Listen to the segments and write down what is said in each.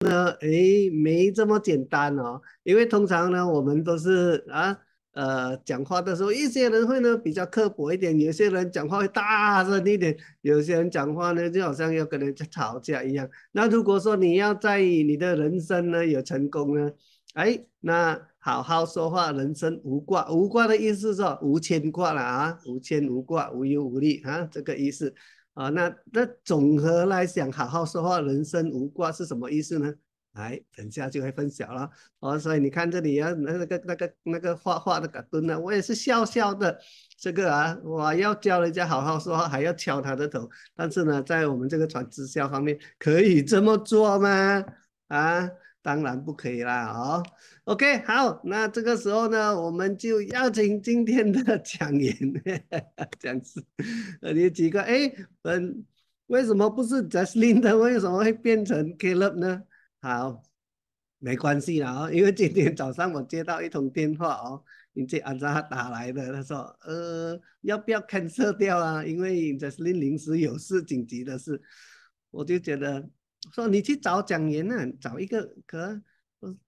那哎，没这么简单哦，因为通常呢，我们都是啊，呃，讲话的时候，一些人会呢比较刻薄一点，有些人讲话会大声一点，有些人讲话呢就好像要跟人家吵架一样。那如果说你要在意你的人生呢有成功呢，哎，那好好说话，人生无挂无挂的意思是说无牵挂了啊，无牵无挂，无忧无虑啊，这个意思。啊，那那总和来讲，好好说话，人生无挂是什么意思呢？来，等下就会分享了。哦，所以你看这里啊，那个那个那个那个画画的嘎顿呢，我也是笑笑的。这个啊，我要教人家好好说话，还要敲他的头。但是呢，在我们这个传直销方面，可以这么做吗？啊？当然不可以啦，哦，OK，好，那这个时候呢，我们就邀请今天的 讲演 讲师，呃，你几个？哎，嗯，为什么不是 j u s t i n 的？为什么会变成 Kaleb 呢？好，没关系啦，哦，因为今天早上我接到一通电话哦，人按安他打来的，他说，呃，要不要 cancel 掉啊？因为 j u s t i n 临时有事，紧急的事，我就觉得。说你去找蒋岩呢，找一个可？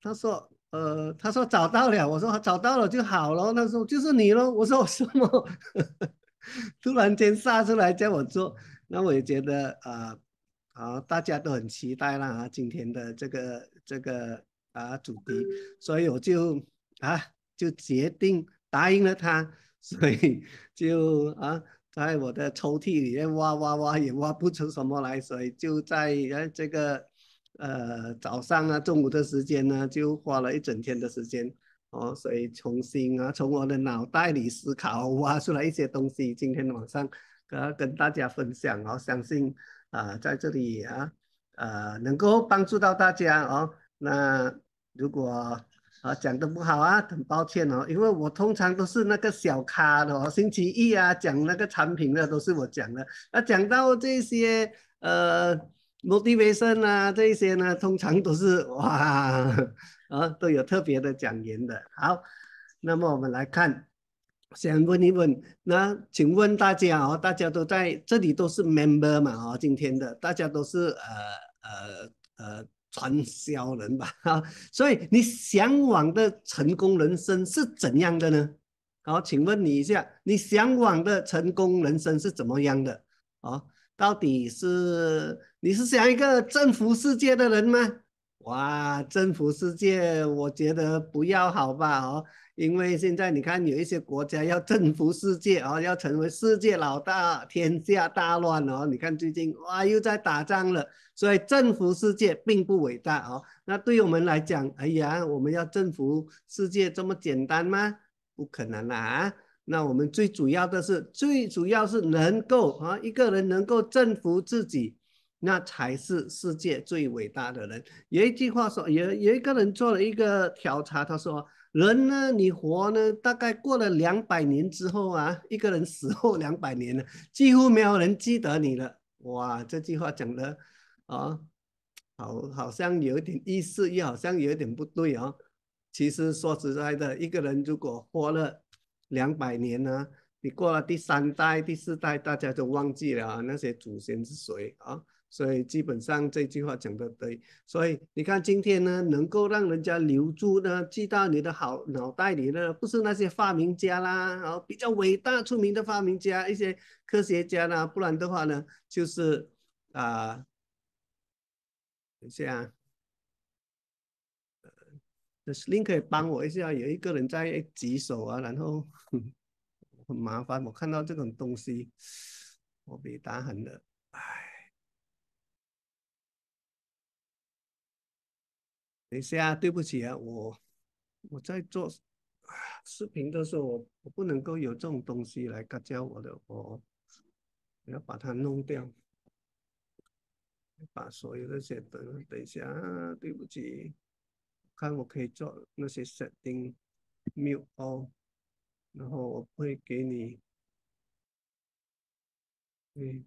他说呃，他说找到了。我说找到了就好了。他说就是你喽。我说什么？突然间杀出来叫我做，那我也觉得啊，好，大家都很期待啦啊，今天的这个这个啊主题，所以我就啊就决定答应了他，所以就啊。在我的抽屉里面挖挖挖，也挖不出什么来，所以就在呃这个，呃早上啊、中午的时间呢，就花了一整天的时间哦，所以重新啊，从我的脑袋里思考挖出来一些东西，今天晚上啊跟大家分享哦，相信啊在这里啊呃能够帮助到大家哦，那如果。啊，讲的不好啊，很抱歉哦，因为我通常都是那个小咖的哦，星期一啊讲那个产品的都是我讲的，那讲到这些呃，motivation 啊这些呢，通常都是哇 啊都有特别的讲言的。好，那么我们来看，想问一问，那请问大家哦，大家都在这里都是 member 嘛哦，今天的大家都是呃呃呃。传销人吧，啊，所以你向往的成功人生是怎样的呢？好，请问你一下，你向往的成功人生是怎么样的？哦，到底是你是想一个征服世界的人吗？哇，征服世界，我觉得不要好吧？哦，因为现在你看，有一些国家要征服世界哦，要成为世界老大，天下大乱哦。你看最近哇，又在打仗了。所以征服世界并不伟大哦。那对我们来讲，哎呀，我们要征服世界这么简单吗？不可能啊！那我们最主要的是，最主要是能够啊，一个人能够征服自己。那才是世界最伟大的人。有一句话说，有有一个人做了一个调查，他说：“人呢，你活呢，大概过了两百年之后啊，一个人死后两百年呢，几乎没有人记得你了。”哇，这句话讲的，啊，好，好像有点意思，又好像有点不对哦。其实说实在的，一个人如果活了两百年呢，你过了第三代、第四代，大家都忘记了啊，那些祖先是谁啊？所以基本上这句话讲的对。所以你看今天呢，能够让人家留住呢，记到你的好脑袋里呢，不是那些发明家啦，然后比较伟大出名的发明家，一些科学家啦，不然的话呢，就是啊，等下，呃，这 link 可以帮我一下，有一个人在举手啊，然后 很麻烦，我看到这种东西，我被打很了。等一下，对不起啊，我我在做视频的时候，我不能够有这种东西来干扰我的，我我要把它弄掉，把所有那些等等一下，对不起，看我可以做那些 setting mute o 然后我会给你，嗯。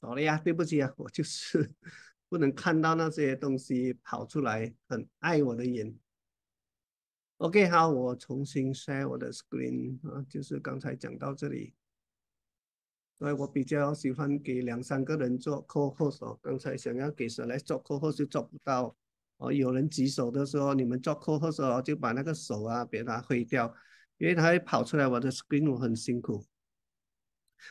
走了呀，对不起啊，我就是 不能看到那些东西跑出来，很爱我的人。OK，好，我重新 share 我的 screen 啊，就是刚才讲到这里。所以我比较喜欢给两三个人做客户手。刚才想要给谁来做客户就做不到。哦，有人举手的时候，你们做客户手就把那个手啊别它挥掉，因为他跑出来我的 screen 我很辛苦。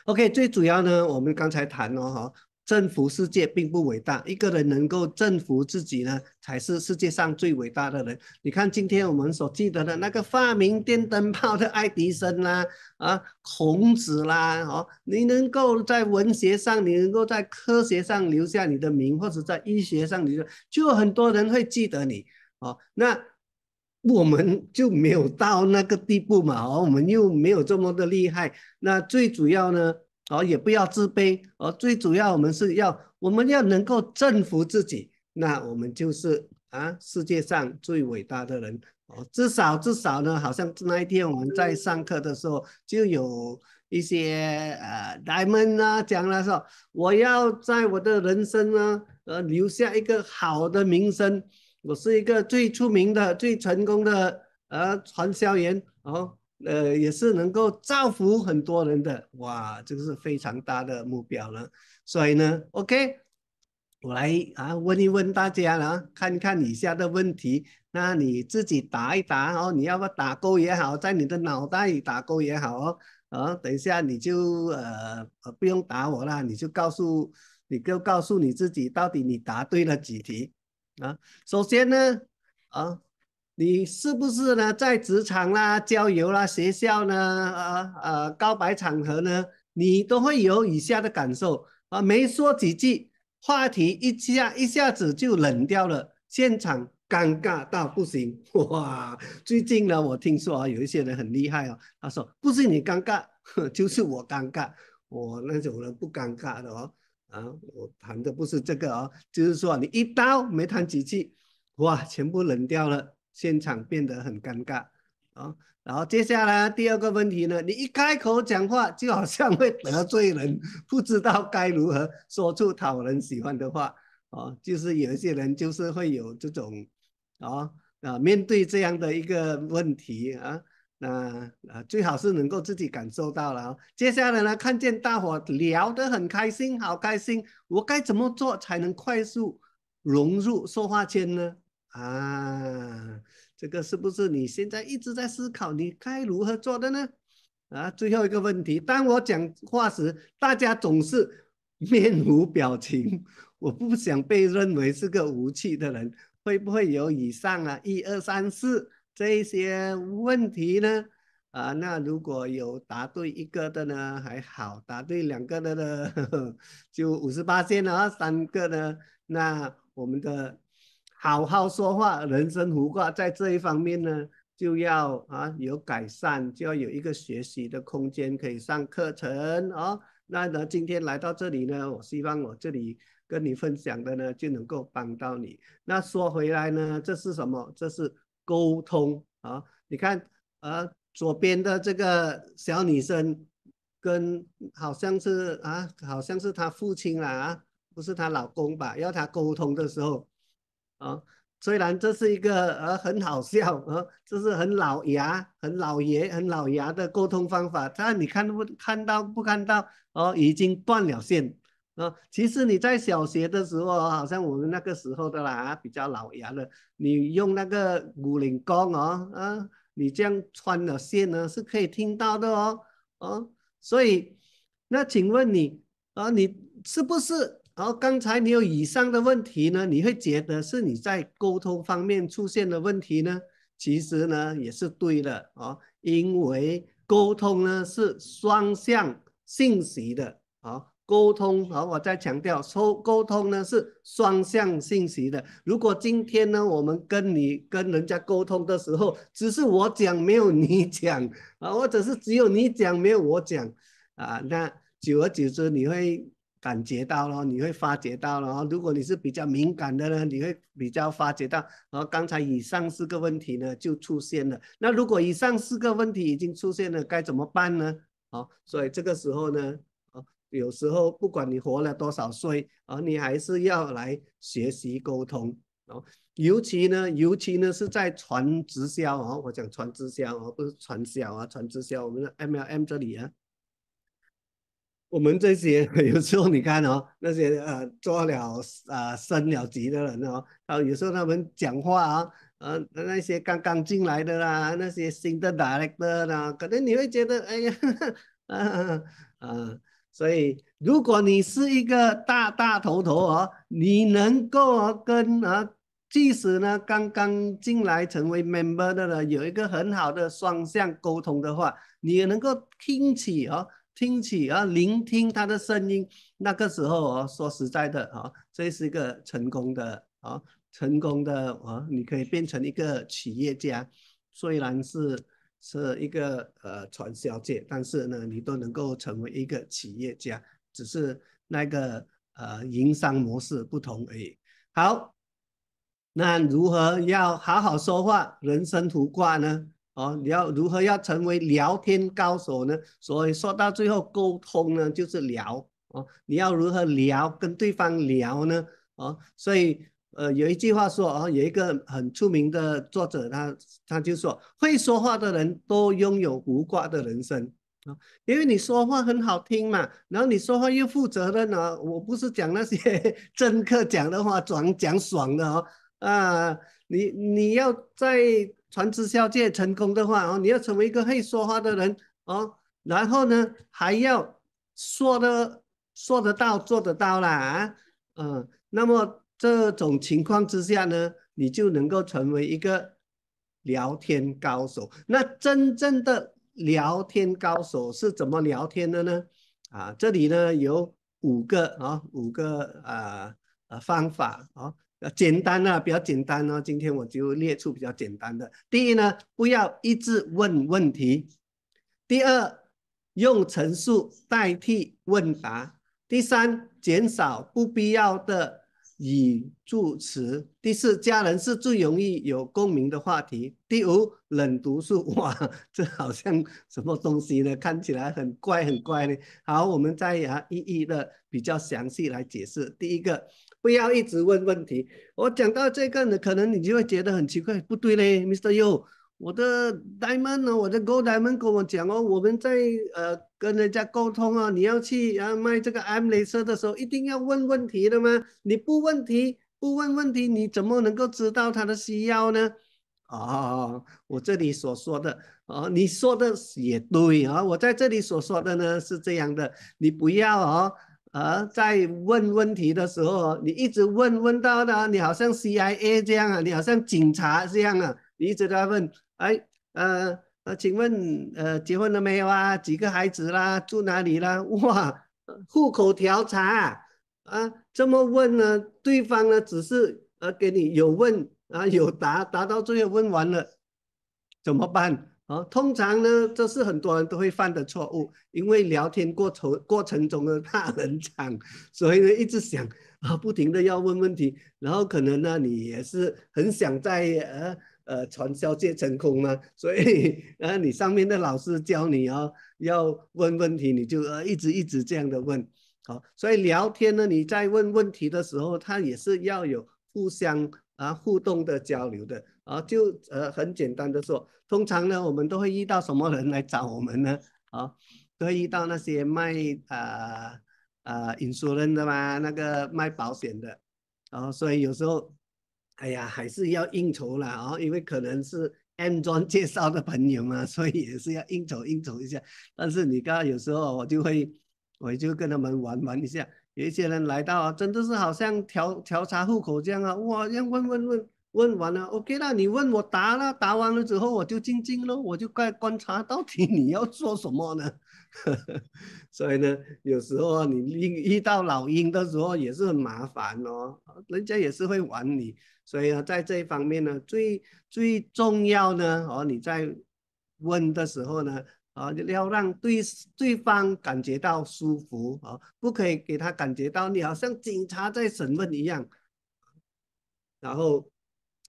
O.K. 最主要呢，我们刚才谈了哈，征服世界并不伟大，一个人能够征服自己呢，才是世界上最伟大的人。你看，今天我们所记得的那个发明电灯泡的爱迪生啦，啊，孔子啦，哦，你能够在文学上，你能够在科学上留下你的名，或者在医学上，你就就很多人会记得你，哦，那。我们就没有到那个地步嘛，哦，我们又没有这么的厉害。那最主要呢，哦，也不要自卑，哦，最主要我们是要，我们要能够征服自己，那我们就是啊，世界上最伟大的人哦。至少至少呢，好像那一天我们在上课的时候，就有一些呃，大们啊讲了说，我要在我的人生呢，呃，留下一个好的名声。我是一个最出名的、最成功的呃传销员哦，呃，也是能够造福很多人的，哇，这个是非常大的目标了。所以呢，OK，我来啊问一问大家了，看看以下的问题，那你自己答一答哦，你要不要打勾也好，在你的脑袋里打勾也好哦，啊，等一下你就呃不用打我了，你就告诉你就告诉你自己到底你答对了几题。啊，首先呢，啊，你是不是呢在职场啦、郊游啦、学校呢、啊啊告白场合呢，你都会有以下的感受啊？没说几句，话题一下一下子就冷掉了，现场尴尬到不行。哇，最近呢，我听说啊，有一些人很厉害哦，他说不是你尴尬，就是我尴尬，我那种人不尴尬的哦。啊，我谈的不是这个哦，就是说你一刀没谈几句，哇，全部冷掉了，现场变得很尴尬啊。然后接下来第二个问题呢，你一开口讲话就好像会得罪人，不知道该如何说出讨人喜欢的话啊。就是有一些人就是会有这种啊啊，面对这样的一个问题啊。那啊，最好是能够自己感受到了啊。接下来呢，看见大伙聊得很开心，好开心。我该怎么做才能快速融入说话圈呢？啊，这个是不是你现在一直在思考你该如何做的呢？啊，最后一个问题，当我讲话时，大家总是面无表情，我不想被认为是个无趣的人，会不会有以上啊？一二三四。这些问题呢，啊，那如果有答对一个的呢，还好；答对两个的呢，就五十八线了；三个呢，那我们的好好说话、人生胡挂在这一方面呢，就要啊有改善，就要有一个学习的空间，可以上课程哦。那呢，今天来到这里呢，我希望我这里跟你分享的呢，就能够帮到你。那说回来呢，这是什么？这是。沟通啊，你看啊，左边的这个小女生跟好像是啊，好像是她父亲啦啊，不是她老公吧？要她沟通的时候啊，虽然这是一个呃很好笑啊，这是很老牙、很老爷、很老牙的沟通方法，但你看不看到不看到哦，已经断了线。啊，其实你在小学的时候，好像我们那个时候的啦，比较老牙了。你用那个五棱钢哦，啊，你这样穿的线呢是可以听到的哦，哦，所以那请问你，啊，你是不是？哦，刚才你有以上的问题呢，你会觉得是你在沟通方面出现的问题呢？其实呢也是对的哦，因为沟通呢是双向信息的，哦，沟通，好，我再强调，沟沟通呢是双向信息的。如果今天呢，我们跟你跟人家沟通的时候，只是我讲没有你讲，啊，或者是只有你讲没有我讲，啊，那久而久之你会感觉到了，你会发觉到了。如果你是比较敏感的呢，你会比较发觉到，然后刚才以上四个问题呢就出现了。那如果以上四个问题已经出现了，该怎么办呢？好，所以这个时候呢。有时候不管你活了多少岁，啊，你还是要来学习沟通，哦，尤其呢，尤其呢是在传直销啊，我讲传直销啊，不是传销啊，传直销，我们的 M L M 这里啊，我们这些 有时候你看哦，那些呃做了啊升了级的人哦，然后有时候他们讲话啊，呃，那些刚刚进来的啦，那些新的 director 啦，可能你会觉得，哎呀，啊 啊啊。所以，如果你是一个大大头头哦，你能够跟啊，即使呢刚刚进来成为 member 的呢，有一个很好的双向沟通的话，你也能够听取哦，听取啊聆听他的声音，那个时候哦，说实在的啊，这是一个成功的啊成功的啊，你可以变成一个企业家，虽然是。是一个呃传销界，但是呢，你都能够成为一个企业家，只是那个呃营商模式不同而已。好，那如何要好好说话，人生图挂呢？哦，你要如何要成为聊天高手呢？所以说到最后，沟通呢就是聊哦，你要如何聊，跟对方聊呢？哦，所以。呃，有一句话说啊，有一个很出名的作者，他他就说，会说话的人都拥有无挂的人生啊，因为你说话很好听嘛，然后你说话又负责任啊。我不是讲那些 政客讲的话，讲讲爽的哦啊，你你要在传销界成功的话哦，你要成为一个会说话的人哦，然后呢，还要说的说得到做得到啦，嗯，那么。这种情况之下呢，你就能够成为一个聊天高手。那真正的聊天高手是怎么聊天的呢？啊，这里呢有五个啊，五个啊啊方法啊，简单啊，比较简单啊。今天我就列出比较简单的。第一呢，不要一直问问题；第二，用陈述代替问答；第三，减少不必要的。以助词。第四，家人是最容易有共鸣的话题。第五，冷读术哇，这好像什么东西呢？看起来很怪，很怪呢。好，我们再啊一一的比较详细来解释。第一个，不要一直问问题。我讲到这个呢，可能你就会觉得很奇怪，不对嘞，Mr. You。我的 Diamond 我的 Gold Diamond 跟我讲哦，我们在呃跟人家沟通啊，你要去啊卖这个 M 镭射的时候，一定要问问题的吗？你不问题不问问题，你怎么能够知道他的需要呢？哦，我这里所说的哦，你说的也对啊，我在这里所说的呢是这样的，你不要哦啊在问问题的时候，你一直问问到的，你好像 CIA 这样啊，你好像警察这样啊，你一直在问。哎，呃，呃，请问，呃，结婚了没有啊？几个孩子啦？住哪里啦？哇，户口调查啊，这么问呢？对方呢，只是呃给你有问啊有答，答到最后问完了，怎么办？啊，通常呢，这是很多人都会犯的错误，因为聊天过程过程中的怕冷场，所以呢一直想啊，不停的要问问题，然后可能呢你也是很想在呃。呃，传销界成功吗？所以 啊，你上面的老师教你哦，要问问题，你就呃一直一直这样的问，好，所以聊天呢，你在问问题的时候，他也是要有互相啊互动的交流的，啊，就呃很简单的说，通常呢，我们都会遇到什么人来找我们呢？啊，都会遇到那些卖啊啊 insurance 的嘛，那个卖保险的，然后所以有时候。哎呀，还是要应酬啦啊！因为可能是安装介绍的朋友嘛，所以也是要应酬应酬一下。但是你刚刚有时候我就会，我就跟他们玩玩一下。有一些人来到啊，真的是好像调调查户口这样啊，哇，要问问问。问完了，OK 啦，你问我答了，答完了之后我就静静喽，我就该观察到底你要做什么呢。所以呢，有时候你遇遇到老鹰的时候也是很麻烦哦，人家也是会玩你。所以呢，在这一方面呢，最最重要呢，哦，你在问的时候呢，啊，要让对对方感觉到舒服，哦，不可以给他感觉到你好像警察在审问一样，然后。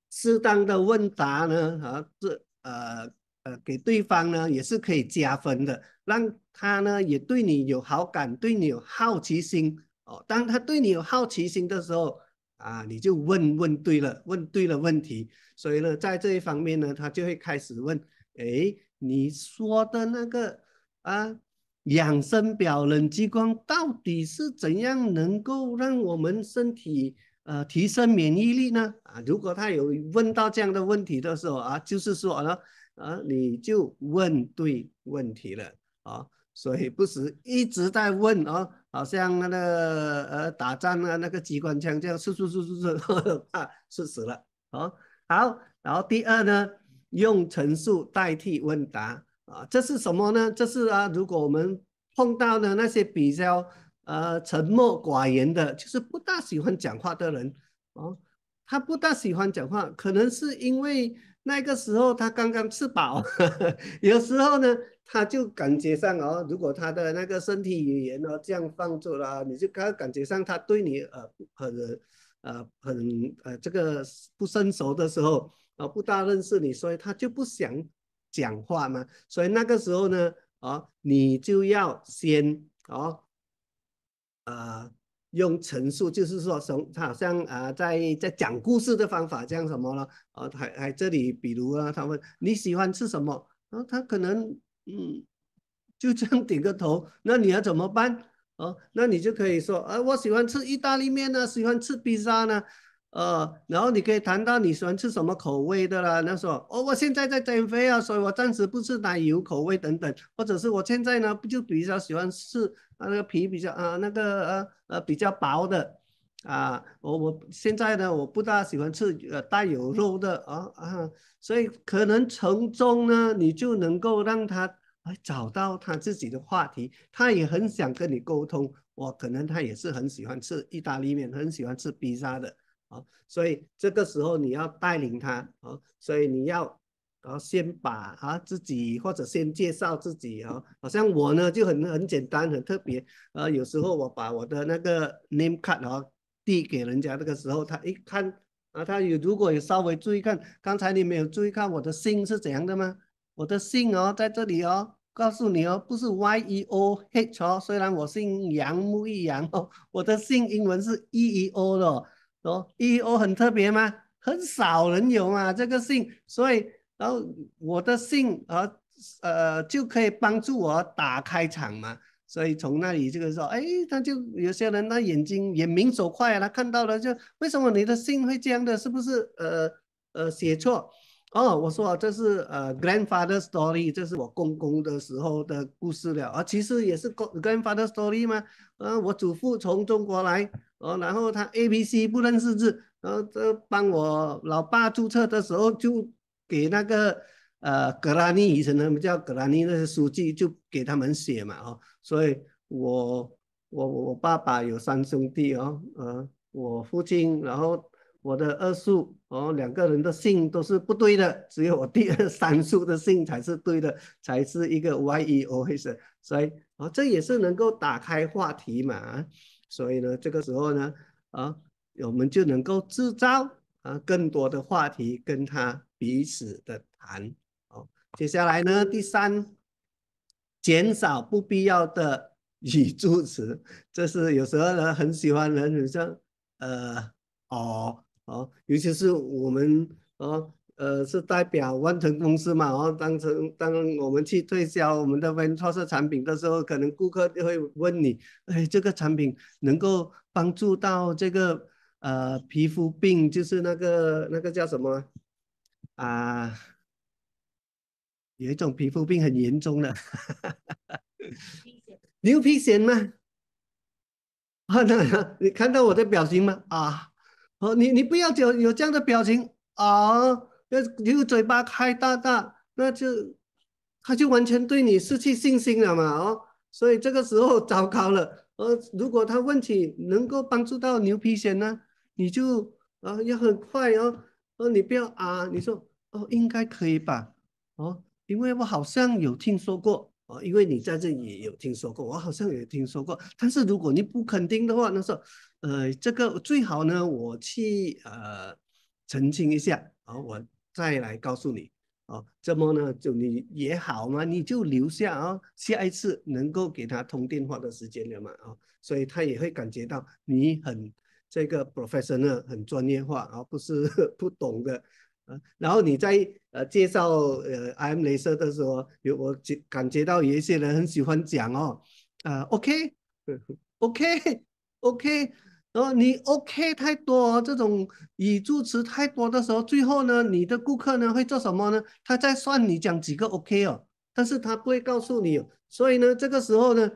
适当的问答呢，啊，这呃呃，给对方呢也是可以加分的，让他呢也对你有好感，对你有好奇心哦。当他对你有好奇心的时候，啊，你就问问对了，问对了问题，所以呢，在这一方面呢，他就会开始问，哎，你说的那个啊，养生表冷激光到底是怎样能够让我们身体？呃，提升免疫力呢？啊，如果他有问到这样的问题的时候啊，就是说呢，啊，你就问对问题了啊，所以不是一直在问啊，好像那个呃打仗啊，那个机关枪这样，是是是是刺啊，刺死了啊。好，然后第二呢，用陈述代替问答啊，这是什么呢？这是啊，如果我们碰到的那些比较。呃，沉默寡言的，就是不大喜欢讲话的人哦。他不大喜欢讲话，可能是因为那个时候他刚刚吃饱，有时候呢，他就感觉上哦，如果他的那个身体语言哦这样放作了，你就刚感觉上他对你呃很呃很呃这个不生熟的时候哦，不大认识你，所以他就不想讲话嘛。所以那个时候呢，哦，你就要先哦。呃，用陈述就是说，从他好像啊，在在讲故事的方法这样什么了，呃，还还这里比如啊，他问你喜欢吃什么？然后他可能嗯，就这样点个头，那你要怎么办？哦，那你就可以说，呃，我喜欢吃意大利面呢，喜欢吃披萨呢。呃，然后你可以谈到你喜欢吃什么口味的啦，那说：“哦，我现在在减肥啊，所以我暂时不吃奶油口味等等，或者是我现在呢，不就比较喜欢吃啊那个皮比较啊那个呃呃比较薄的啊，我我现在呢我不大喜欢吃呃带有肉的啊啊，所以可能从中呢你就能够让他来找到他自己的话题，他也很想跟你沟通，我可能他也是很喜欢吃意大利面，很喜欢吃披萨的。”好，所以这个时候你要带领他哦，所以你要哦先把啊自己或者先介绍自己哦。好像我呢就很很简单很特别，呃，有时候我把我的那个 name card 哦递给人家，这个时候他一看啊，他有如果有稍微注意看，刚才你没有注意看我的姓是怎样的吗？我的姓哦在这里哦，告诉你哦，不是 Y E O H 哦，虽然我姓杨木易杨哦，我的姓英文是 E E O 的。哦，E O 很特别吗？很少人有嘛，这个姓，所以然后我的姓啊，呃，就可以帮助我打开场嘛。所以从那里这个时候，哎，他就有些人他眼睛眼明手快，他看到了就为什么你的姓会这样的？是不是呃呃写错？哦，我说这是呃 grandfather story，这是我公公的时候的故事了啊。其实也是 grandfather story 吗？嗯，我祖父从中国来。哦，然后他 A、B、C 不认识字，然后这帮我老爸注册的时候就给那个呃格拉尼以前他们叫格拉尼那些书记就给他们写嘛，哦，所以我我我爸爸有三兄弟哦，嗯，我父亲，然后我的二叔，然后两个人的姓都是不对的，只有我第二三叔的姓才是对的，才是一个 Y E O H，所以哦，这也是能够打开话题嘛。啊所以呢，这个时候呢，啊，我们就能够制造啊更多的话题跟他彼此的谈。哦，接下来呢，第三，减少不必要的语助词，这是有时候呢很喜欢人，像呃哦哦，尤其是我们啊。呃，是代表万成公司嘛？然后当成当我们去推销我们的文创 n s 产品的时候，可能顾客就会问你：哎，这个产品能够帮助到这个呃皮肤病，就是那个那个叫什么啊？有一种皮肤病很严重的，牛皮癣吗？啊，那你看到我的表情吗？啊，哦，你你不要有有这样的表情啊！要牛嘴巴开大大，那就他就完全对你失去信心了嘛哦，所以这个时候糟糕了。而如果他问起能够帮助到牛皮癣呢，你就啊要很快哦哦，你不要啊，你说哦应该可以吧哦，因为我好像有听说过哦，因为你在这里有听说过，我好像也听说过。但是如果你不肯定的话，那时候呃这个最好呢，我去呃澄清一下啊我。再来告诉你哦，这么呢，就你也好嘛，你就留下啊，下一次能够给他通电话的时间了嘛啊，所以他也会感觉到你很这个 professional，很专业化，而不是 不懂的啊。然后你在呃介绍呃 I M 镭射的时候，有我感觉到有一些人很喜欢讲哦，呃 o k o k o k 然后你 OK 太多这种语助词太多的时候，最后呢，你的顾客呢会做什么呢？他再算你讲几个 OK 哦，但是他不会告诉你，所以呢，这个时候呢，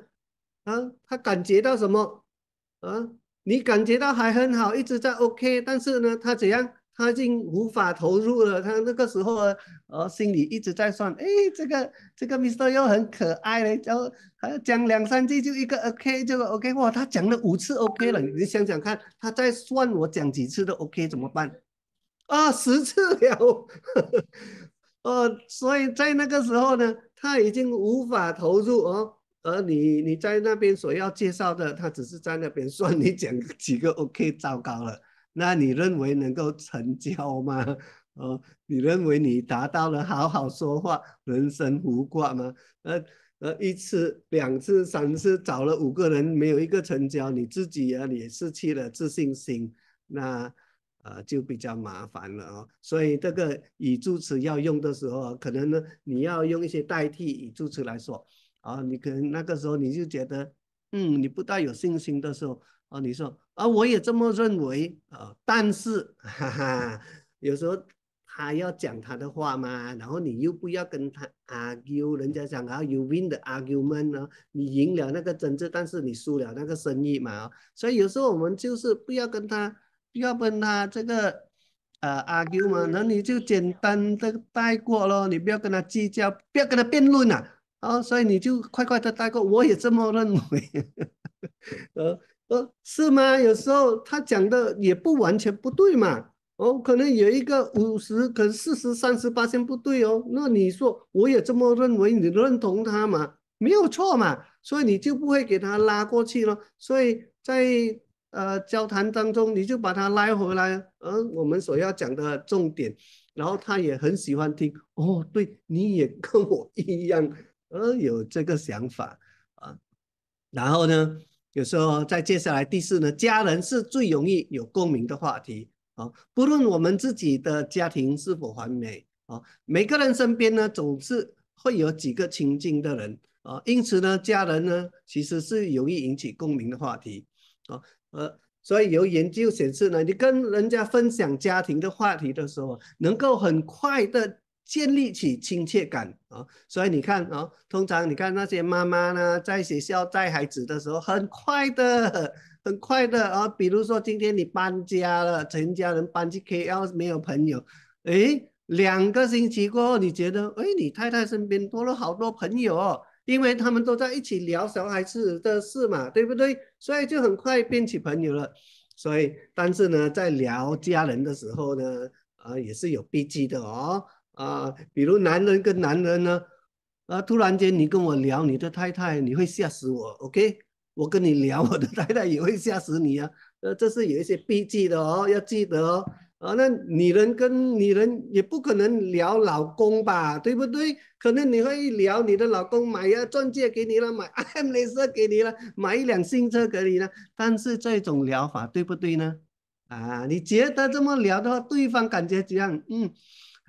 啊，他感觉到什么？啊，你感觉到还很好，一直在 OK，但是呢，他怎样？他已经无法投入了，他那个时候呃心里一直在算，哎，这个这个 Mister 又很可爱嘞，然后还要讲两三句就一个 OK，这个 OK，哇，他讲了五次 OK 了，你想想看，他再算我讲几次都 OK 怎么办？啊，十次了，哦，所以在那个时候呢，他已经无法投入哦，而你你在那边所要介绍的，他只是在那边算你讲几个 OK，糟糕了。那你认为能够成交吗？哦，你认为你达到了好好说话，人生无挂吗？呃呃，一次、两次、三次找了五个人，没有一个成交，你自己啊，也失去了自信心，那呃就比较麻烦了哦。所以这个语助词要用的时候，可能呢你要用一些代替语助词来说，啊，你可能那个时候你就觉得，嗯，你不大有信心的时候。哦，你说啊，我也这么认为啊，但是哈哈，有时候他要讲他的话嘛，然后你又不要跟他 argue，人家讲啊 g u m e n t 呢，你赢了那个争执，但是你输了那个生意嘛啊，所以有时候我们就是不要跟他，不要跟他这个呃 uh,，argue 嘛，那你就简单的带过咯，你不要跟他计较，不要跟他辩论啊，哦，所以你就快快的带过，我也这么认为，呃。是吗？有时候他讲的也不完全不对嘛。哦，可能有一个五十，可是四十三十八先不对哦。那你说我也这么认为，你认同他嘛？没有错嘛。所以你就不会给他拉过去了。所以在呃交谈当中，你就把他拉回来，呃，我们所要讲的重点。然后他也很喜欢听。哦，对你也跟我一样，呃，有这个想法啊。然后呢？有时候，在接下来第四呢，家人是最容易有共鸣的话题啊。不论我们自己的家庭是否完美啊，每个人身边呢总是会有几个亲近的人啊，因此呢，家人呢其实是容易引起共鸣的话题啊。呃，所以有研究显示呢，你跟人家分享家庭的话题的时候，能够很快的。建立起亲切感啊，所以你看啊，通常你看那些妈妈呢，在学校带孩子的时候，很快的，很快的啊。比如说今天你搬家了，全家人搬去 KL 没有朋友，诶，两个星期过后，你觉得，诶，你太太身边多了好多朋友，因为他们都在一起聊小孩子的事嘛，对不对？所以就很快变起朋友了。所以，但是呢，在聊家人的时候呢，呃，也是有必忌的哦。啊，比如男人跟男人呢，啊，突然间你跟我聊你的太太，你会吓死我，OK？我跟你聊我的太太也会吓死你啊，呃，这是有一些避忌的哦，要记得哦。啊，那女人跟女人也不可能聊老公吧，对不对？可能你会聊你的老公买呀钻戒给你了，买 I M 镭射给你了，买一辆新车给你了，但是这种聊法对不对呢？啊，你觉得这么聊的话，对方感觉怎样？嗯。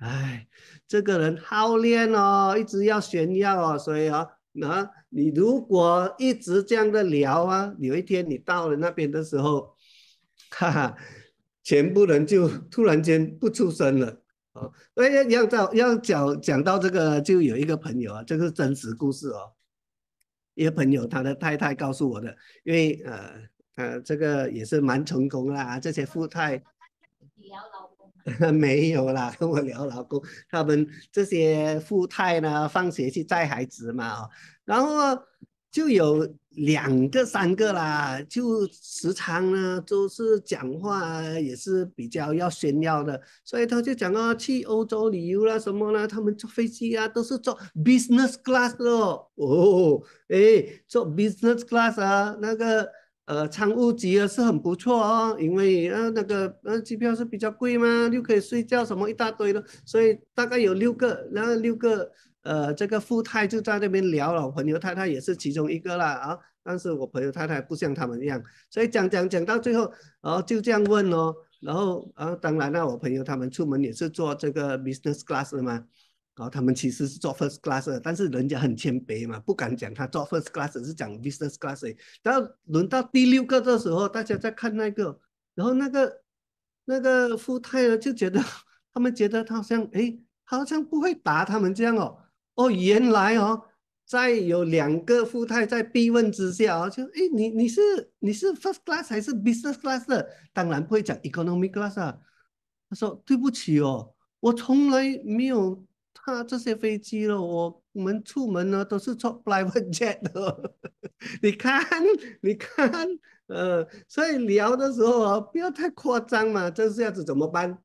哎，这个人好练哦，一直要炫耀啊，所以啊，那你如果一直这样的聊啊，有一天你到了那边的时候，哈哈，全部人就突然间不出声了哦。哎，要找，要讲讲到这个，就有一个朋友啊，这是真实故事哦，一个朋友他的太太告诉我的，因为呃，他这个也是蛮成功啦，这些富太。没有啦，跟我聊老公，他们这些富太呢，放学去带孩子嘛哦，然后就有两个三个啦，就时常呢都是讲话也是比较要炫耀的，所以他就讲啊，去欧洲旅游啦什么啦，他们坐飞机啊都是坐 business class 咯，哦，哎坐 business class 啊那个。呃，商务级啊是很不错哦，因为呃那个呃机票是比较贵嘛，又可以睡觉，什么一大堆的，所以大概有六个，然后六个呃这个富太就在那边聊了，朋友太太也是其中一个啦啊，但是我朋友太太不像他们一样，所以讲讲讲到最后，然后就这样问哦，然后后当然了，我朋友他们出门也是坐这个 business class 嘛。然后他们其实是做 first class 但是人家很谦卑嘛，不敢讲他做 first class 是讲 business class。然后轮到第六个的时候，大家在看那个，然后那个那个富太呢就觉得，他们觉得他好像哎，好像不会答他们这样哦。哦，原来哦，在有两个富太在逼问之下啊，就哎你你是你是 first class 还是 business class？当然不会讲 economy class 啊。他说对不起哦，我从来没有。啊，这些飞机了，我们出门呢都是坐 private jet 的，你看，你看，呃，所以聊的时候啊，不要太夸张嘛，这下子怎么办？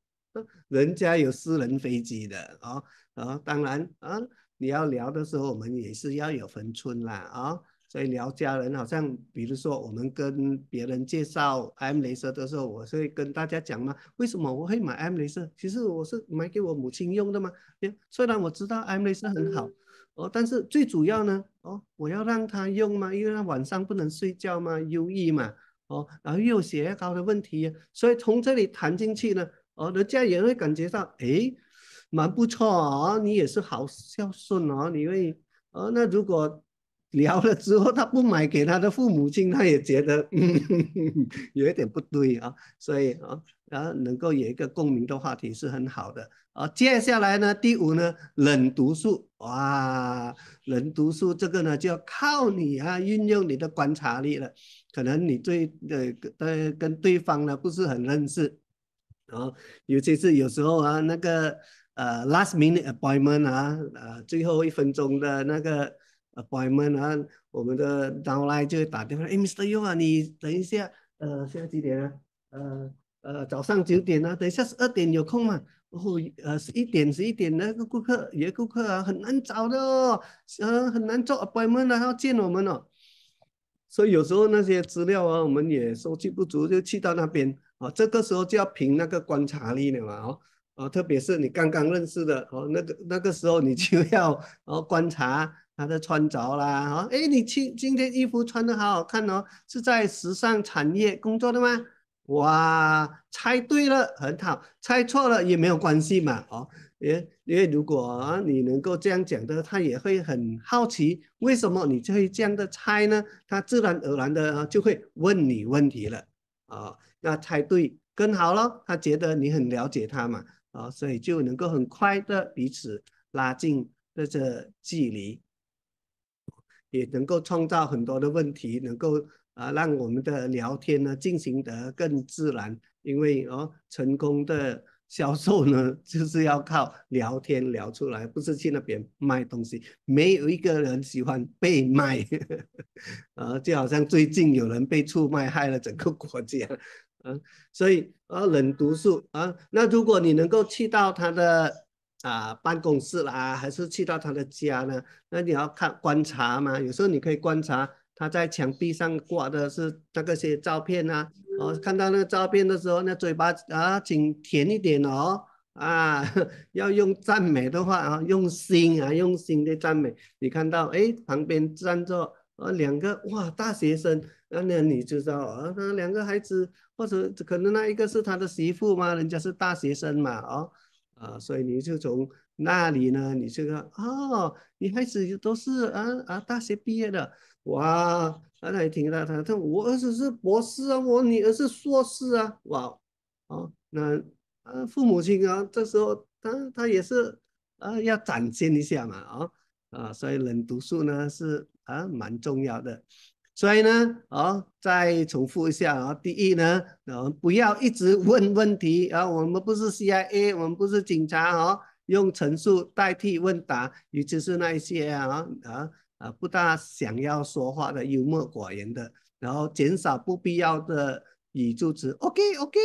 人家有私人飞机的啊啊，当然啊，你要聊的时候，我们也是要有分寸啦啊。所以聊家人，好像比如说我们跟别人介绍 M 雷射的时候，我会跟大家讲嘛，为什么我会买 M 雷射？其实我是买给我母亲用的嘛。虽然我知道 M 雷射很好，哦，但是最主要呢，哦，我要让他用嘛，因为他晚上不能睡觉嘛，忧郁嘛，哦，然后又有血压高的问题，所以从这里谈进去呢，哦，人家也会感觉到，哎，蛮不错哦，你也是好孝顺哦，你会，哦，那如果。聊了之后，他不买给他的父母亲，他也觉得嗯，有一点不对啊，所以啊，然后能够有一个共鸣的话题是很好的啊。接下来呢，第五呢，冷读术哇，冷读术这个呢就要靠你啊，运用你的观察力了。可能你对呃呃跟对方呢不是很认识，然后尤其是有时候啊，那个呃 last minute appointment 啊，呃最后一分钟的那个。啊，朋友们啊，我们的到来就会打电话。哎，Mr. You 啊，你等一下。呃，现在几点啊？呃呃，早上九点啊。等一下，十二点有空吗？哦，呃，十一点，十一点那个顾客有也顾客啊，很难找的。哦，嗯，很难做。朋友们啊，要见我们哦。所以有时候那些资料啊，我们也收集不足，就去到那边啊。这个时候就要凭那个观察力了嘛。哦啊，特别是你刚刚认识的哦，那个那个时候你就要然后观察。他的穿着啦，哦，哎，你今今天衣服穿得好好看哦，是在时尚产业工作的吗？哇，猜对了，很好，猜错了也没有关系嘛，哦，也因为如果你能够这样讲的，他也会很好奇为什么你会这样的猜呢？他自然而然的就会问你问题了，啊，那猜对更好了。他觉得你很了解他嘛，啊，所以就能够很快的彼此拉近这些距离。也能够创造很多的问题，能够啊让我们的聊天呢进行得更自然。因为哦，成功的销售呢，就是要靠聊天聊出来，不是去那边卖东西。没有一个人喜欢被卖，啊，就好像最近有人被出卖害了整个国家，嗯，所以啊，冷读术啊，那如果你能够去到他的。啊，办公室啦，还是去到他的家呢？那你要看观察嘛。有时候你可以观察他在墙壁上挂的是那个些照片啊。哦，看到那个照片的时候，那嘴巴啊，请甜一点哦。啊，要用赞美的话啊，用心啊，用心的赞美。你看到哎，旁边站着呃两个哇大学生，那那你就知道啊，那两个孩子或者可能那一个是他的媳妇嘛，人家是大学生嘛哦。啊，所以你就从那里呢，你这个哦，你孩子都是啊啊大学毕业的，哇，刚才也听到他，他我儿子是博士啊，我女儿是硕士啊，哇，哦，那啊父母亲啊，这时候他他也是啊要展现一下嘛，啊啊，所以冷读书呢是啊蛮重要的。所以呢，哦，再重复一下啊。第一呢，啊，不要一直问问题啊。我们不是 CIA，我们不是警察哦。用陈述代替问答，尤其是那一些啊啊啊不大想要说话的幽默寡言的，然后减少不必要的语助词。OK OK，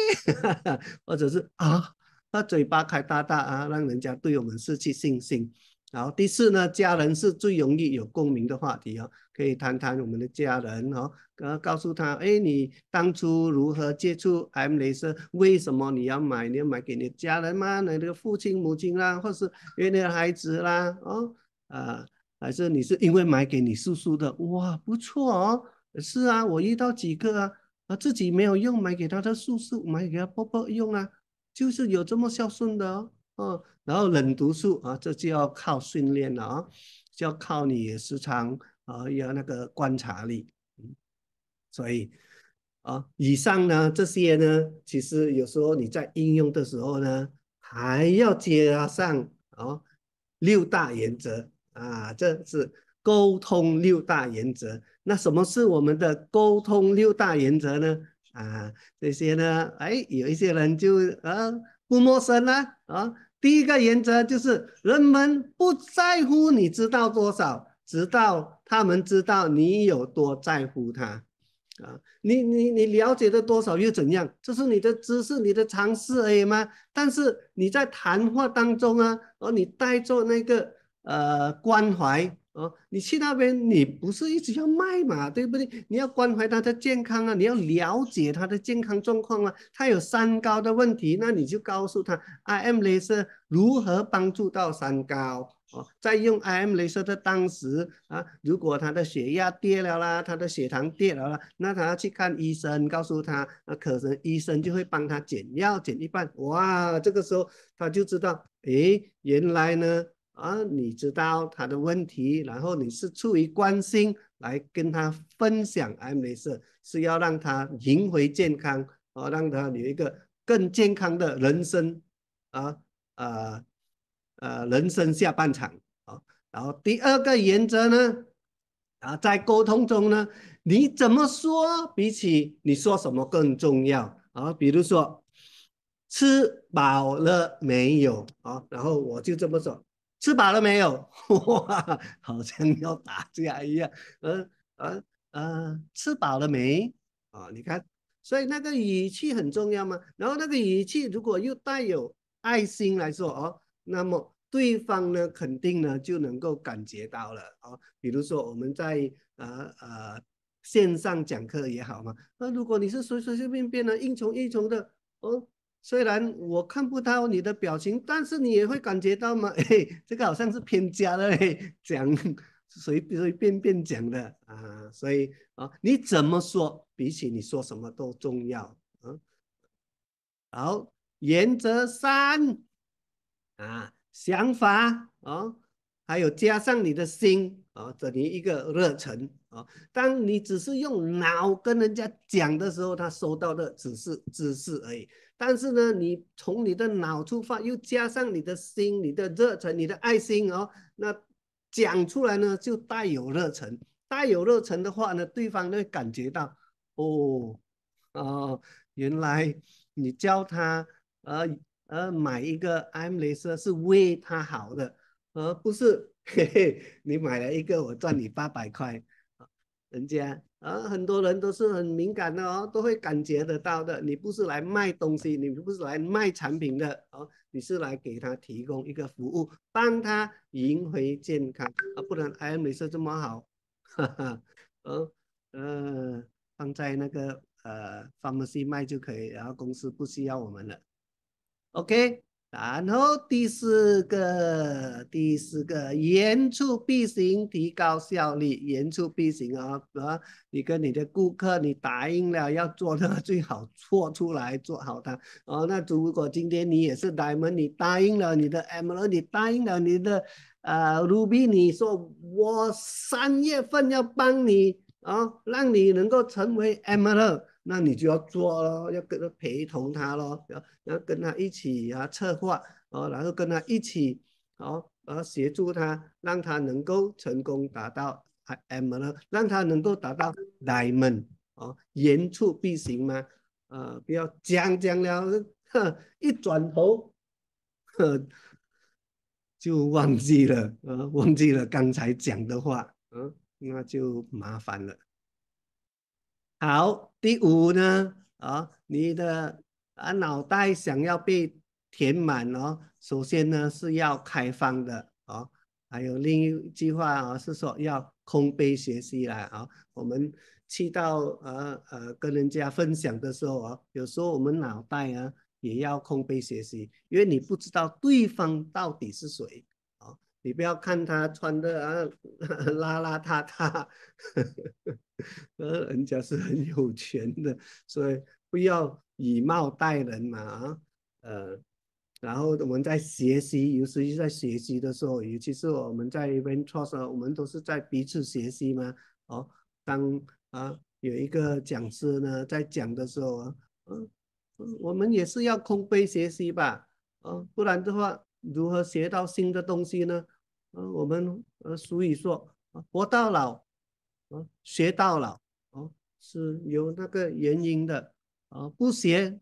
或者是啊，把嘴巴开大大啊，让人家对我们失去信心。然后第四呢，家人是最容易有共鸣的话题哦，可以谈谈我们的家人哦，呃，告诉他，哎，你当初如何接触 M 雷射？为什么你要买？你要买给你家人吗？你的父亲、母亲啦，或是你的孩子啦，哦，啊，还是你是因为买给你叔叔的？哇，不错哦，是啊，我遇到几个啊，啊，自己没有用，买给他的叔叔，买给他婆婆用啊，就是有这么孝顺的。哦。哦，然后冷读术啊，这就要靠训练了啊，就要靠你时常啊，要那个观察力。所以啊，以上呢这些呢，其实有时候你在应用的时候呢，还要加上哦六大原则啊，这是沟通六大原则。那什么是我们的沟通六大原则呢？啊，这些呢，哎，有一些人就啊不陌生啦啊。第一个原则就是，人们不在乎你知道多少，直到他们知道你有多在乎他。啊，你你你了解的多少又怎样？这是你的知识、你的常识而已吗？但是你在谈话当中啊，而你带着那个呃关怀。哦，你去那边，你不是一直要卖嘛，对不对？你要关怀他的健康啊，你要了解他的健康状况啊。他有三高的问题，那你就告诉他，I M laser 如何帮助到三高哦。在用 I M laser 的当时啊，如果他的血压跌了啦，他的血糖跌了啦，那他要去看医生，告诉他，那可能医生就会帮他减药减一半。哇，这个时候他就知道，诶，原来呢。啊，你知道他的问题，然后你是出于关心来跟他分享，而没事，是要让他赢回健康，啊，让他有一个更健康的人生，啊啊呃，人生下半场，啊，然后第二个原则呢，啊，在沟通中呢，你怎么说，比起你说什么更重要，啊，比如说吃饱了没有，啊，然后我就这么说。吃饱了没有？好像要打架一样。嗯嗯嗯，吃饱了没？啊，你看，所以那个语气很重要嘛。然后那个语气如果又带有爱心来说哦，那么对方呢肯定呢就能够感觉到了哦。比如说我们在呃呃线上讲课也好嘛，那如果你是随随便便的应酬应酬的哦。虽然我看不到你的表情，但是你也会感觉到吗？哎，这个好像是偏家的，讲随随随便便讲的啊，所以啊，你怎么说比起你说什么都重要啊。好，原则三啊，想法啊，还有加上你的心啊，等于一个热忱。哦，当你只是用脑跟人家讲的时候，他收到的只是知识而已。但是呢，你从你的脑出发，又加上你的心、你的热忱、你的爱心哦，那讲出来呢，就带有热忱。带有热忱的话呢，对方会感觉到哦，哦，原来你教他呃呃买一个 M 雷蛇是为他好的，而不是嘿嘿，你买了一个我赚你八百块。人家啊，很多人都是很敏感的哦，都会感觉得到的。你不是来卖东西，你不是来卖产品的哦，你是来给他提供一个服务，帮他赢回健康，啊，不然哎，美色这么好，哈哈，嗯嗯，放在那个呃 pharmacy 卖就可以，然后公司不需要我们了，OK。然后第四个，第四个言出必行，提高效率，言出必行啊！啊，你跟你的顾客，你答应了要做的，最好做出来做好它。哦，那如果今天你也是 M，你答应了你的 M，L，你答应了你的呃 Ruby，你说我三月份要帮你啊，让你能够成为 M，L。那你就要做咯，要跟他陪同他喽，要要跟他一起啊策划啊，然后跟他一起哦，然后协助他，让他能够成功达到 I M 了，让他能够达到 Diamond 哦，言出必行嘛，啊，不要讲讲了，一转头，呵，就忘记了啊，忘记了刚才讲的话，嗯，那就麻烦了。好，第五呢，啊，你的啊脑袋想要被填满哦，首先呢是要开放的哦，还有另一句话啊，是说要空杯学习啦啊，我们去到呃呃跟人家分享的时候啊，有时候我们脑袋啊也要空杯学习，因为你不知道对方到底是谁。你不要看他穿的啊，邋邋遢遢，呵呵呵，呃，人家是很有钱的，所以不要以貌待人嘛啊，呃，然后我们在学习，尤其是在学习的时候，尤其是我们在 v e n t a t 上，我们都是在彼此学习嘛。哦，当啊有一个讲师呢在讲的时候，嗯，我们也是要空杯学习吧，哦，不然的话，如何学到新的东西呢？啊，我们呃，所以说啊，活到老，啊，学到老，啊，是有那个原因的啊，不学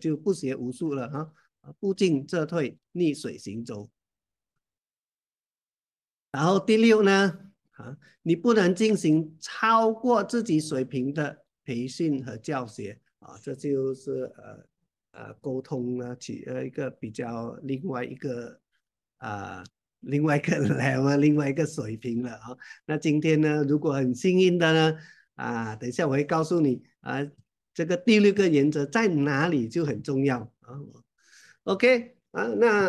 就不学无术了啊，不进则退，逆水行舟。然后第六呢，啊，你不能进行超过自己水平的培训和教学啊，这就是呃呃，沟通呢，起呃一个比较另外一个啊。另外一个 level，另外一个水平了啊。那今天呢，如果很幸运的呢，啊，等一下我会告诉你啊，这个第六个原则在哪里就很重要啊。OK 啊，那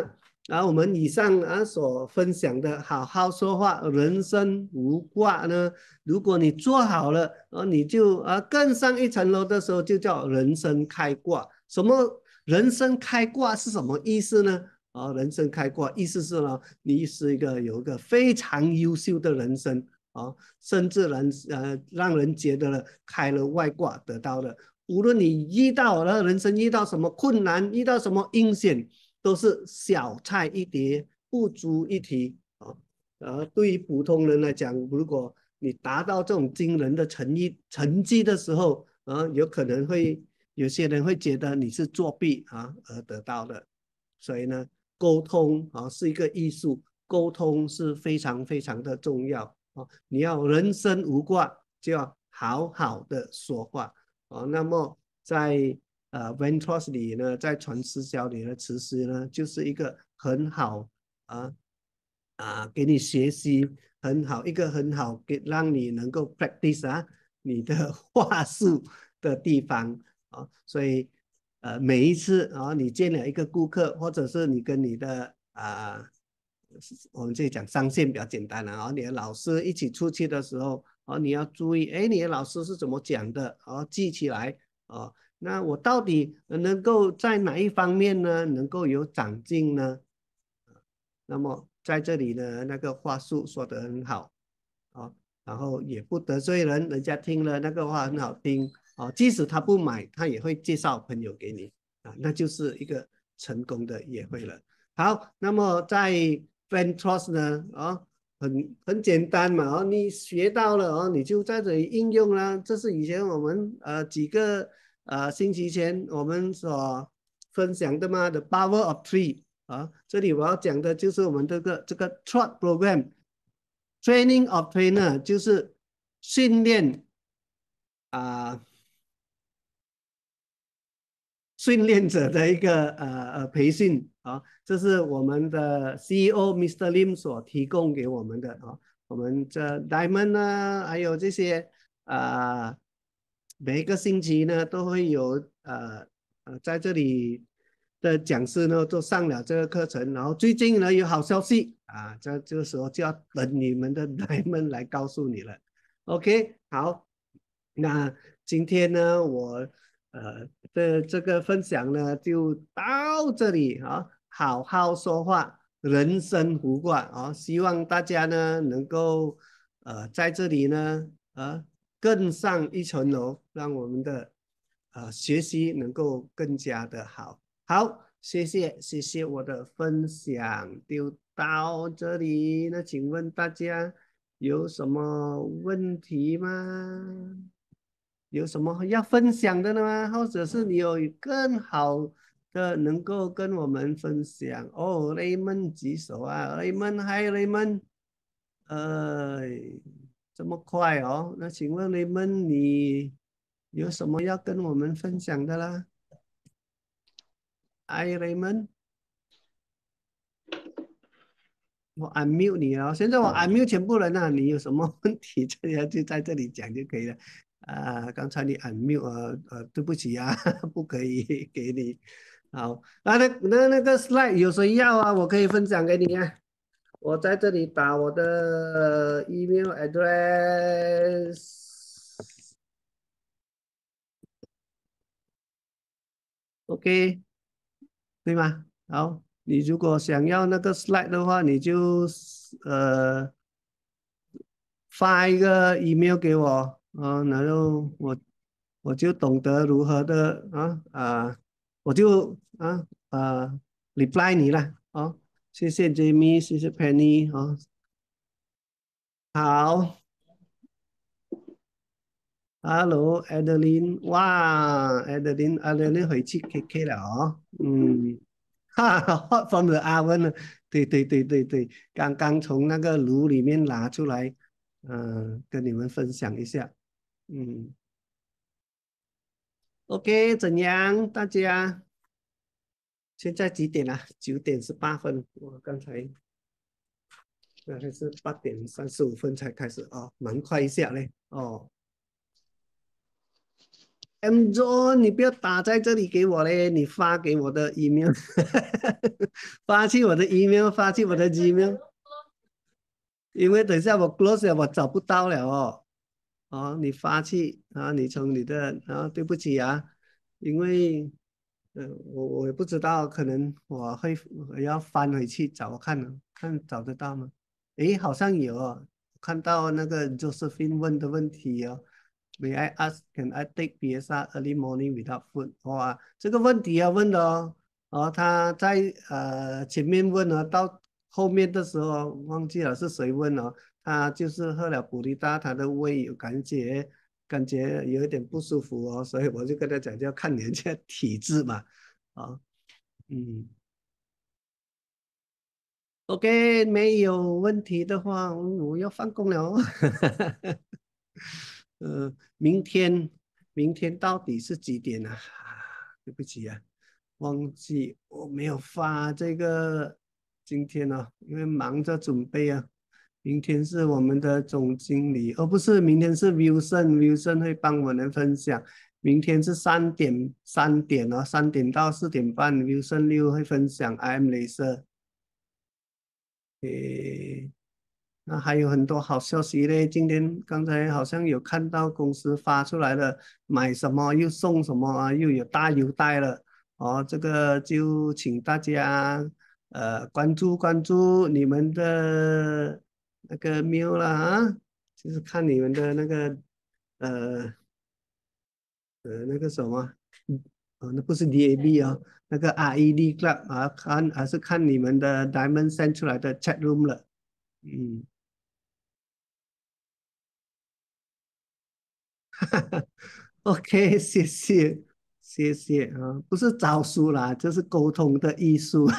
啊我们以上啊所分享的好好说话，人生无挂呢，如果你做好了，啊，你就啊更上一层楼的时候，就叫人生开挂。什么人生开挂是什么意思呢？啊，人生开挂，意思是呢，你是一个有一个非常优秀的人生啊，甚至人呃让人觉得了开了外挂得到的。无论你遇到的，人生遇到什么困难，遇到什么阴险，都是小菜一碟，不足一提啊。而对于普通人来讲，如果你达到这种惊人的成绩成绩的时候，啊，有可能会有些人会觉得你是作弊啊而得到的，所以呢。沟通啊是一个艺术，沟通是非常非常的重要啊！你要人生无挂，就要好好的说话啊。那么在呃 Ventos 里呢，在传师教里呢，其实呢就是一个很好啊啊，给你学习很好一个很好给让你能够 practice 啊你的话术的地方啊，所以。呃，每一次啊，你见了一个顾客，或者是你跟你的啊，我们这里讲上线比较简单了啊，你的老师一起出去的时候，啊，你要注意，哎，你的老师是怎么讲的，啊，记起来啊，那我到底能够在哪一方面呢，能够有长进呢？那么在这里呢，那个话术说的很好，哦，然后也不得罪人，人家听了那个话很好听。啊，即使他不买，他也会介绍朋友给你啊，那就是一个成功的也会了。好，那么在 f r e n d trust 呢？啊，很很简单嘛。哦，你学到了哦，你就在这里应用了。这是以前我们呃几个呃星期前我们所分享的嘛 t h e power of three 啊。这里我要讲的就是我们这个这个 troth program training of trainer，就是训练啊。训练者的一个呃呃培训啊，这是我们的 CEO Mr. Lim 所提供给我们的啊。我们这 Diamond 呢，还有这些啊，每一个星期呢都会有呃呃在这里的讲师呢都上了这个课程。然后最近呢有好消息啊，在这个时候就要等你们的 Diamond 来告诉你了。OK，好，那今天呢我。呃，这这个分享呢就到这里啊，好好说话，人生无挂啊，希望大家呢能够呃在这里呢啊更上一层楼，让我们的呃学习能够更加的好。好，谢谢谢谢我的分享就到这里，那请问大家有什么问题吗？有什么要分享的呢吗？或者是你有更好的能够跟我们分享？哦，雷门举手啊，雷门嗨，雷门，呃，这么快哦？那请问雷门，你有什么要跟我们分享的啦？哎，雷门，我 unmute 你了，现在我 unmute 全部人了，你有什么问题，这样就在这里讲就可以了。啊，刚才你很谬啊，呃，对不起啊，不可以给你。好，那那那那个 slide 有谁要啊？我可以分享给你啊。我在这里打我的 email address，OK，对吗？好，你如果想要那个 slide 的话，你就呃发一个 email 给我。啊，然后我我就懂得如何的啊啊，我就啊啊 reply 你了，啊，谢谢 Jamie，谢谢 Penny，啊，好，Hello，Adeline，哇，Adeline，Adeline 回去 KK 了哦，嗯，Hot from the oven，对对对对对，刚刚从那个炉里面拿出来，嗯，跟你们分享一下。嗯，OK，怎样，大家？现在几点了？九点十八分，我刚才，那还是八点三十五分才开始啊，蛮快一下嘞。哦，M j 你不要打在这里给我嘞，你发给我的 email，发去我的 email，发去我的 email，因为等一下我 close 了我找不到了哦。哦，你发去啊？你从你的啊，对不起啊，因为呃，我我也不知道，可能我会我要翻回去找看呢，看找得到吗？诶，好像有，哦，看到那个 Josephine 问的问题哦 m a y I ask can I take BSR early morning without food？哇，这个问题要问的哦，哦，他在呃前面问了，到后面的时候忘记了是谁问了。他就是喝了普利达，他的胃有感觉，感觉有一点不舒服哦，所以我就跟他讲，就要看人家体质嘛。啊，嗯，OK，没有问题的话，我要放工了。呃，明天，明天到底是几点呢？对不起啊，忘记我没有发这个今天呢，因为忙着准备啊。明天是我们的总经理，而不是明天是 Wilson。Wilson 会帮我们分享。明天是三点，三点哦，三点到四点半，Wilson 六会分享 IM 镭射。哎，那还有很多好消息嘞！今天刚才好像有看到公司发出来了，买什么又送什么，啊，又有大优待了。哦，这个就请大家呃关注关注你们的。那个喵啦，啊，就是看你们的那个，呃，呃，那个什么，哦，那不是 DAB 哦，那个 RED Club 啊，看，还是看你们的 Diamond send 出来的 chat room 了，嗯，哈 哈，OK，谢谢。谢谢啊，不是招数啦，就是沟通的艺术。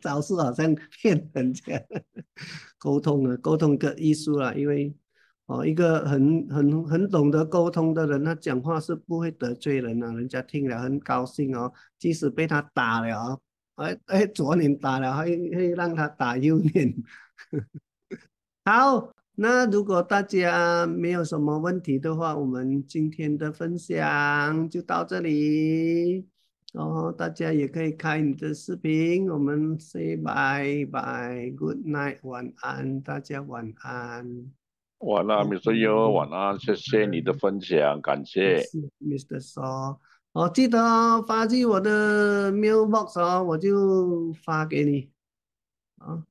招 数好像骗人家，沟通啊，沟通的艺术啦。因为哦，一个很很很懂得沟通的人，他讲话是不会得罪人啊，人家听了很高兴哦。即使被他打了哦，哎哎，左脸打了还还让他打右脸，好。那如果大家没有什么问题的话，我们今天的分享就到这里。然后大家也可以开你的视频，我们 say bye bye，good night，晚安，大家晚安。晚安，米叔哟，晚安，谢谢你的分享，感谢。Mr. So，哦，记得发进我的 mail box 哦，我就发给你，啊。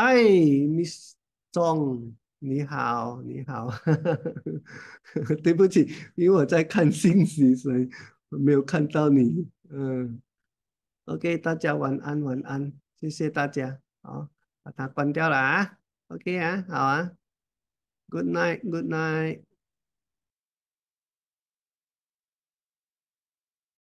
Hi, Miss Zhong，你好，你好。对不起，因为我在看信息，所以没有看到你。嗯，OK，大家晚安，晚安，谢谢大家。好，把它关掉了啊。OK 啊，好啊。Good night, good night.